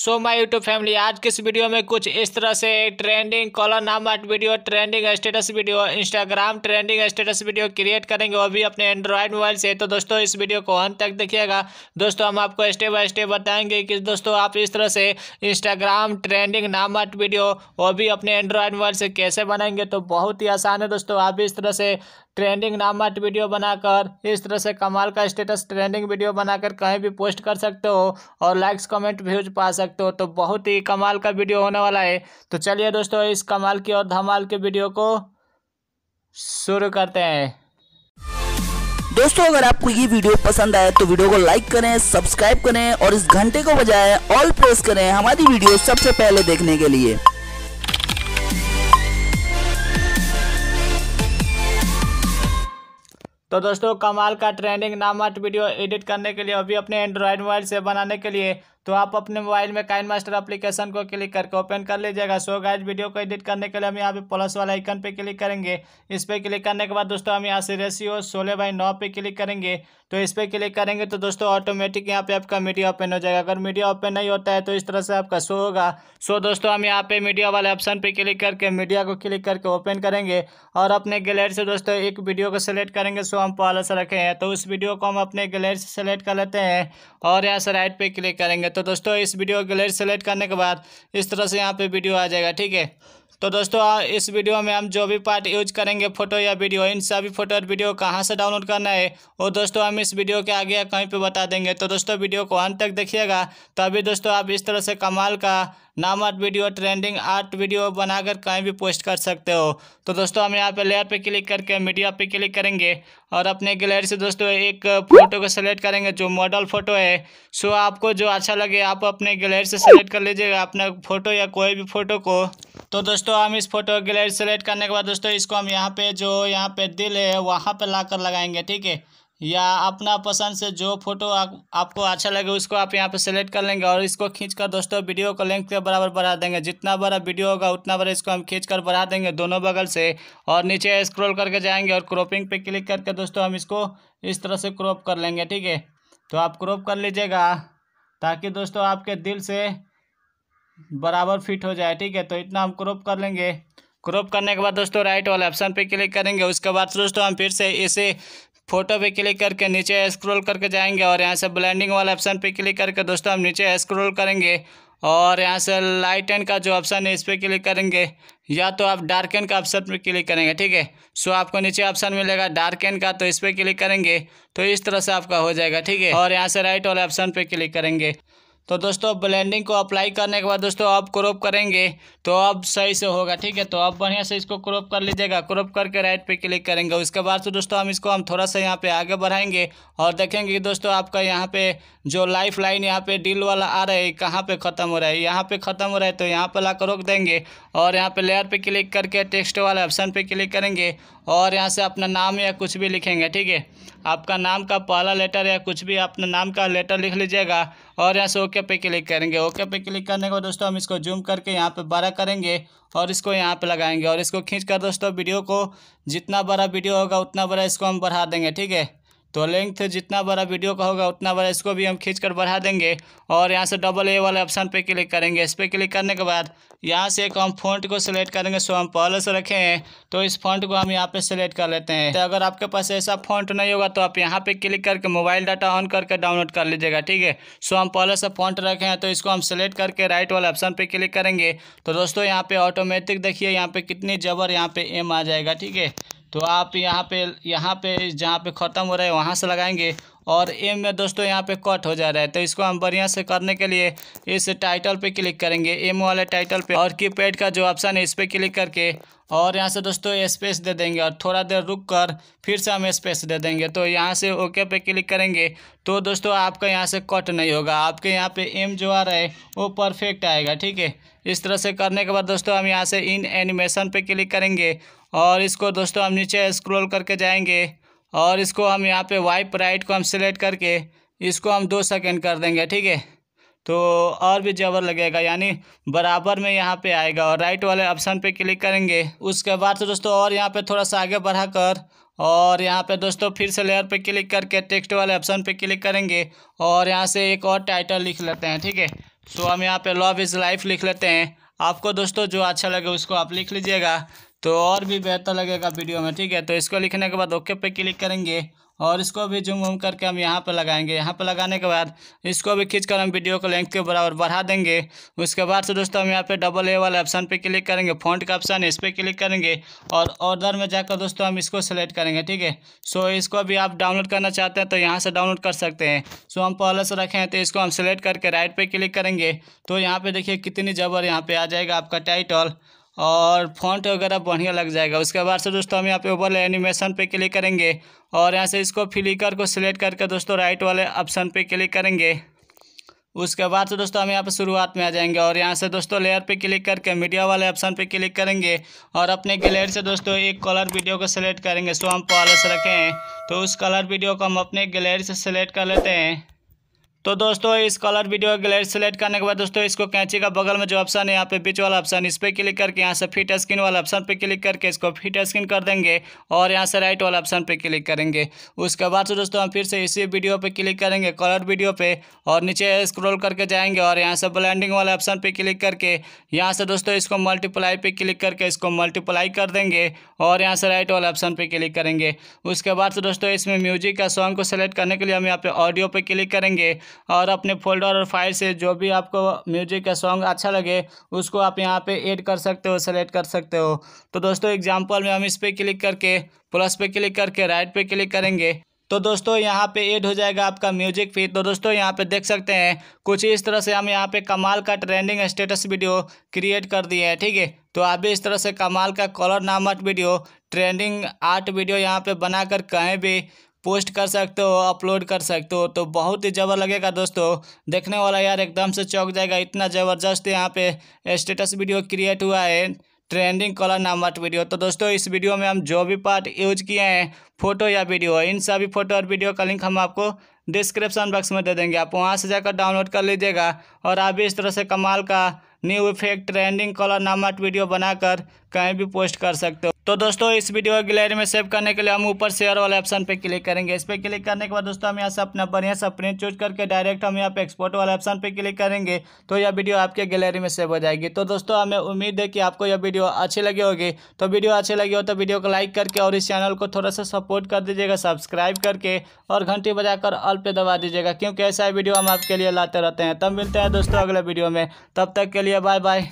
so my YouTube family आज की इस वीडियो में कुछ इस तरह से ट्रेंडिंग कॉलर नाम art video trending status video Instagram trending status video create करेंगे वो भी अपने एंड्रॉयड मोबाइल से तो दोस्तों इस वीडियो को अंत तक देखिएगा दोस्तों हम आपको स्टेप बाय स्टेप बताएंगे कि दोस्तों आप इस तरह से इंस्टाग्राम ट्रेंडिंग नाम आर्ट वीडियो वो भी अपने एंड्रॉयड मोबाइल से कैसे बनाएंगे तो बहुत ही आसान है दोस्तों आप इस तरह से ट्रेंडिंग नामट वीडियो बनाकर इस तरह से कमाल का स्टेटस ट्रेंडिंग वीडियो बनाकर कहीं भी पोस्ट कर सकते हो और लाइक्स कमेंट व्यूज पा सकते हो तो बहुत ही कमाल का वीडियो होने वाला है तो चलिए दोस्तों इस कमाल की और धमाल के वीडियो को शुरू करते हैं दोस्तों अगर आपको ये वीडियो पसंद आए तो वीडियो को लाइक करें सब्सक्राइब करें और इस घंटे को बजाय ऑल प्रेस करें हमारी वीडियो सबसे पहले देखने के लिए तो दोस्तों कमाल का ट्रेंडिंग नामट वीडियो एडिट करने के लिए अभी अपने एंड्रॉयड मोबाइल से बनाने के लिए तो आप अपने मोबाइल में काइन मास्टर अप्लीकेशन को क्लिक करके ओपन कर लीजिएगा सो गाइज वीडियो को एडिट करने के लिए हम यहाँ पे प्लस वाला आइकन पे क्लिक करेंगे इस पर क्लिक करने के बाद दोस्तों हम यहाँ से रेसियो सोलह बाई नौ पे क्लिक करेंगे तो इस पर क्लिक करेंगे तो दोस्तों ऑटोमेटिक यहाँ पे आपका मीडिया ओपन हो जाएगा अगर मीडिया ओपन नहीं होता है तो इस तरह से आपका शो होगा सो दोस्तों हम यहाँ पे मीडिया वाले ऑप्शन पर क्लिक करके मीडिया को क्लिक करके ओपन करेंगे और अपने गैलरी से दोस्तों एक वीडियो को सिलेक्ट करेंगे सो हम पॉलस रखे हैं तो उस वीडियो को हम अपने गैलरी से सेलेक्ट कर लेते हैं और यहाँ से राइट पर क्लिक करेंगे तो दोस्तों इस वीडियो को गैलरी सेलेक्ट करने के बाद इस तरह से यहाँ पे वीडियो आ जाएगा ठीक है तो दोस्तों इस वीडियो में हम जो भी पार्ट यूज करेंगे फोटो या वीडियो इन सभी फोटो और वीडियो कहाँ से डाउनलोड करना है वो दोस्तों हम इस वीडियो के आगे कहीं पर बता देंगे तो दोस्तों वीडियो को अंत तक देखिएगा तो अभी दोस्तों आप इस तरह से कमाल का नाम art video trending art video बनाकर कहीं भी पोस्ट कर सकते हो तो दोस्तों हम यहाँ पे लेयर पे क्लिक करके मीडिया पे क्लिक करेंगे और अपने गैलरी से दोस्तों एक फ़ोटो को सेलेक्ट करेंगे जो मॉडल फ़ोटो है सो आपको जो अच्छा लगे आप अपने गैलरी से सेलेक्ट कर लीजिएगा अपना फ़ोटो या कोई भी फ़ोटो को तो दोस्तों हम इस फोटो गैलरी सेलेक्ट करने के बाद दोस्तों इसको हम यहाँ पे जो यहाँ पे दिल है वहाँ पे ला कर लगाएंगे ठीक है या अपना पसंद से जो फोटो आप, आपको अच्छा लगे उसको आप यहाँ पे सेलेक्ट कर लेंगे और इसको खींच कर दोस्तों वीडियो को लेंथ के बराबर बढ़ा देंगे जितना बड़ा वीडियो होगा उतना बड़ा इसको हम खींच कर बढ़ा देंगे दोनों बगल से और नीचे स्क्रोल करके जाएंगे और क्रॉपिंग पे क्लिक करके दोस्तों हम इसको इस तरह से क्रॉप कर लेंगे ठीक है तो आप क्रॉप कर लीजिएगा ताकि दोस्तों आपके दिल से बराबर फिट हो जाए ठीक है तो इतना हम क्रॉप कर लेंगे क्रॉप करने के बाद दोस्तों राइट वाले ऑप्शन पे क्लिक करेंगे उसके बाद दोस्तों हम फिर से इसे फोटो पे क्लिक करके नीचे स्क्रॉल करके जाएंगे और यहाँ से ब्लेंडिंग वाले ऑप्शन पे क्लिक करके दोस्तों हम नीचे स्क्रॉल करेंगे और यहाँ से लाइट एंड का जो ऑप्शन है इस पर क्लिक करेंगे या तो आप डार्क एंड का ऑप्शन पर क्लिक करेंगे ठीक है सो आपको नीचे ऑप्शन मिलेगा डार्क एंड का तो इस पर क्लिक करेंगे तो इस तरह से आपका हो जाएगा ठीक है और यहाँ से राइट वाले ऑप्शन पर क्लिक करेंगे तो दोस्तों ब्लेंडिंग को अप्लाई करने के बाद दोस्तों आप क्रॉप करेंगे तो अब सही से होगा ठीक है तो आप बढ़िया से इसको क्रॉप कर लीजिएगा क्रॉप करके राइट पे क्लिक करेंगे उसके बाद से दोस्तों हम इसको हम थोड़ा सा यहाँ पे आगे बढ़ाएंगे और देखेंगे कि दोस्तों आपका यहाँ पे जो लाइफ लाइन यहाँ पे डील वाला आ रहा है कहाँ पर ख़त्म हो रहा है यहाँ पर ख़त्म हो रहा है तो यहाँ पर ला रोक देंगे और यहाँ पर लेयर पर क्लिक करके टेक्स्ट वाला ऑप्शन पर क्लिक करेंगे और यहाँ से अपना नाम या कुछ भी लिखेंगे ठीक है आपका नाम का पहला लेटर या कुछ भी अपने नाम का लेटर लिख लीजिएगा और यहाँ से ओके पे क्लिक करेंगे ओके पे क्लिक करने के बाद दोस्तों हम इसको जूम करके यहाँ पे बड़ा करेंगे और इसको यहाँ पे लगाएंगे और इसको खींच कर दोस्तों वीडियो को जितना बड़ा वीडियो होगा उतना बड़ा इसको हम बढ़ा देंगे ठीक है तो लेंथ जितना बड़ा वीडियो का होगा उतना बड़ा इसको भी हम खींच कर बढ़ा देंगे और यहाँ से डबल ए वाले ऑप्शन पे क्लिक करेंगे इस पर क्लिक करने के बाद यहाँ से एक हम फॉन्ट को सिलेक्ट करेंगे सो हम पहले से रखे हैं तो इस फॉन्ट को हम यहाँ पे सिलेक्ट कर लेते हैं तो अगर आपके पास ऐसा फॉन्ट नहीं होगा तो आप यहाँ पे क्लिक करके मोबाइल डाटा ऑन करके डाउनलोड कर लीजिएगा ठीक है सो हम पहले से फॉन्ट रखे हैं तो इसको हम सिलेक्ट करके राइट वाले ऑप्शन पर क्लिक करेंगे तो दोस्तों यहाँ पर ऑटोमेटिक देखिए यहाँ पर कितनी जबर यहाँ पर एम आ जाएगा ठीक है तो आप यहाँ पे यहाँ पे जहाँ पे ख़त्म हो रहा है वहाँ से लगाएंगे और एम में दोस्तों यहाँ पे कट हो जा रहा है तो इसको हम बढ़िया से करने के लिए इस टाइटल पे क्लिक करेंगे एम वाले टाइटल पे और पैड का जो ऑप्शन है इस पर क्लिक करके और यहाँ से दोस्तों स्पेस दे देंगे और थोड़ा देर रुक कर फिर से हम स्पेस दे देंगे तो यहाँ से ओके पे क्लिक करेंगे तो दोस्तों आपका यहाँ से कट नहीं होगा आपके यहाँ पर एम जो आ रहा है वो परफेक्ट आएगा ठीक है इस तरह से करने के बाद दोस्तों हम यहाँ से इन एनिमेशन पे क्लिक करेंगे और इसको दोस्तों हम नीचे स्क्रॉल करके जाएंगे और इसको हम यहाँ पे वाइप राइट को हम सिलेक्ट करके इसको हम दो सेकेंड कर देंगे ठीक है तो और भी जबर लगेगा यानी बराबर में यहाँ पे आएगा और राइट वाले ऑप्शन पे क्लिक करेंगे उसके बाद तो दोस्तों और यहाँ पे थोड़ा सा आगे बढ़ाकर और यहाँ पे दोस्तों फिर से लेयर पे क्लिक करके टेक्स्ट वाले ऑप्शन पे क्लिक करेंगे और यहाँ से एक और टाइटल लिख लेते हैं ठीक है तो हम यहाँ पे लव इज़ लाइफ लिख लेते हैं आपको दोस्तों जो अच्छा लगे उसको आप लिख लीजिएगा तो और भी बेहतर लगेगा वीडियो में ठीक है तो इसको लिखने के बाद ओके पे क्लिक करेंगे और इसको भी जूम वूम करके हम यहाँ पर लगाएंगे यहाँ पर लगाने के बाद इसको भी खींच कर हम वीडियो को लेंथ के बराबर बढ़ा देंगे उसके बाद से दोस्तों हम यहाँ पे डबल ए वाले ऑप्शन पे क्लिक करेंगे फ़ॉन्ट का ऑप्शन इस पर क्लिक करेंगे और ऑर्डर में जाकर दोस्तों हम इसको सेलेक्ट करेंगे ठीक है सो इसको भी आप डाउनलोड करना चाहते हैं तो यहाँ से डाउनलोड कर सकते हैं सो हम पहले से रखे हैं तो इसको हम सेलेक्ट करके राइट पर क्लिक करेंगे तो यहाँ पर देखिए कितनी जबर यहाँ पर आ जाएगा आपका टाइटल और फॉन्ट वगैरह बढ़िया लग जाएगा उसके बाद से दोस्तों हम यहाँ पे ओवर एनिमेशन पे क्लिक करेंगे और यहाँ से इसको फिलिकर को सिलेक्ट करके दोस्तों राइट वाले ऑप्शन पे क्लिक करेंगे उसके बाद से दोस्तों हम यहाँ पर शुरुआत में आ जाएंगे और यहाँ से दोस्तों लेयर पे क्लिक करके मीडिया वाले ऑप्शन पे क्लिक करेंगे और अपने गैलरी से दोस्तों एक कलर वीडियो को सिलेक्ट करेंगे सो हम पॉलिस से रखें तो उस कलर वीडियो को हम अपने गैलरी से सिलेक्ट कर लेते हैं तो दोस्तों इस कलर वीडियो ग्लेड सेलेक्ट करने के बाद दोस्तों इसको कैंची का बगल में जो ऑप्शन है यहाँ पे बीच वाला ऑप्शन इस पर क्लिक करके यहाँ से फिट स्क्रीन वाला ऑप्शन पे क्लिक करके इसको फिट स्क्रीन कर देंगे और यहाँ से राइट वाला ऑप्शन पे क्लिक करेंगे उसके बाद से दोस्तों हम फिर से इसी वीडियो पर क्लिक करेंगे कलर वीडियो पर और नीचे स्क्रोल करके जाएंगे और यहाँ से ब्लैंडिंग वाला ऑप्शन पर क्लिक करके यहाँ से दोस्तों इसको मल्टीप्लाई पर क्लिक करके इसको मल्टीप्लाई कर देंगे और यहाँ से राइट वाला ऑप्शन पर क्लिक करेंगे उसके बाद से दोस्तों इसमें म्यूजिक का सॉन्ग को सेलेक्ट करने के लिए हम यहाँ पे ऑडियो पर क्लिक करेंगे और अपने फोल्डर और फाइल से जो भी आपको म्यूजिक का सॉन्ग अच्छा लगे उसको आप यहाँ पे ऐड कर सकते हो सेलेक्ट कर सकते हो तो दोस्तों एग्जाम्पल में हम इस पर क्लिक करके प्लस पे क्लिक करके राइट पे क्लिक करेंगे तो दोस्तों यहाँ पे ऐड हो जाएगा आपका म्यूजिक फीड तो दोस्तों यहाँ पे देख सकते हैं कुछ इस तरह से हम यहाँ पे कमाल का ट्रेंडिंग स्टेटस वीडियो क्रिएट कर दिए हैं ठीक है तो आप भी इस तरह से कमाल का कॉलर नामक वीडियो ट्रेंडिंग आर्ट वीडियो यहाँ पे बनाकर कहीं भी पोस्ट कर सकते हो अपलोड कर सकते हो तो बहुत ही जबर लगेगा दोस्तों देखने वाला यार एकदम से चौक जाएगा इतना ज़बरदस्त यहाँ पे स्टेटस वीडियो क्रिएट हुआ है ट्रेंडिंग कॉलर नामक वीडियो तो दोस्तों इस वीडियो में हम जो भी पार्ट यूज किए हैं फोटो या वीडियो इन सभी फोटो और वीडियो का लिंक हम आपको डिस्क्रिप्शन बॉक्स में दे देंगे आप वहाँ से जाकर डाउनलोड कर लीजिएगा और आप भी इस तरह से कमाल का न्यू इफेक्ट ट्रेंडिंग कॉलर नामक वीडियो बनाकर कहीं भी पोस्ट कर सकते हो तो दोस्तों इस वीडियो को गैलरी में सेव करने के लिए हम ऊपर शेयर वाले ऑप्शन पे क्लिक करेंगे इस पर क्लिक करने के बाद दोस्तों हम यहाँ से अपना बढ़िया सा प्रिंट चूज करके डायरेक्ट हम यहाँ पे एक्सपोर्ट वाले ऑप्शन पे क्लिक करेंगे तो यह वीडियो आपके गैलरी में सेव हो जाएगी तो दोस्तों हमें उम्मीद है कि आपको यह वीडियो अच्छी लगी होगी तो वीडियो अच्छी लगी हो तो वीडियो को लाइक करके और इस चैनल को थोड़ा सा सपोर्ट कर दीजिएगा सब्सक्राइब करके और घंटी बजाकर ऑल पे दबा दीजिएगा क्योंकि ऐसा वीडियो हम आपके लिए लाते रहते हैं तब मिलते हैं दोस्तों अगले वीडियो में तब तक के लिए बाय बाय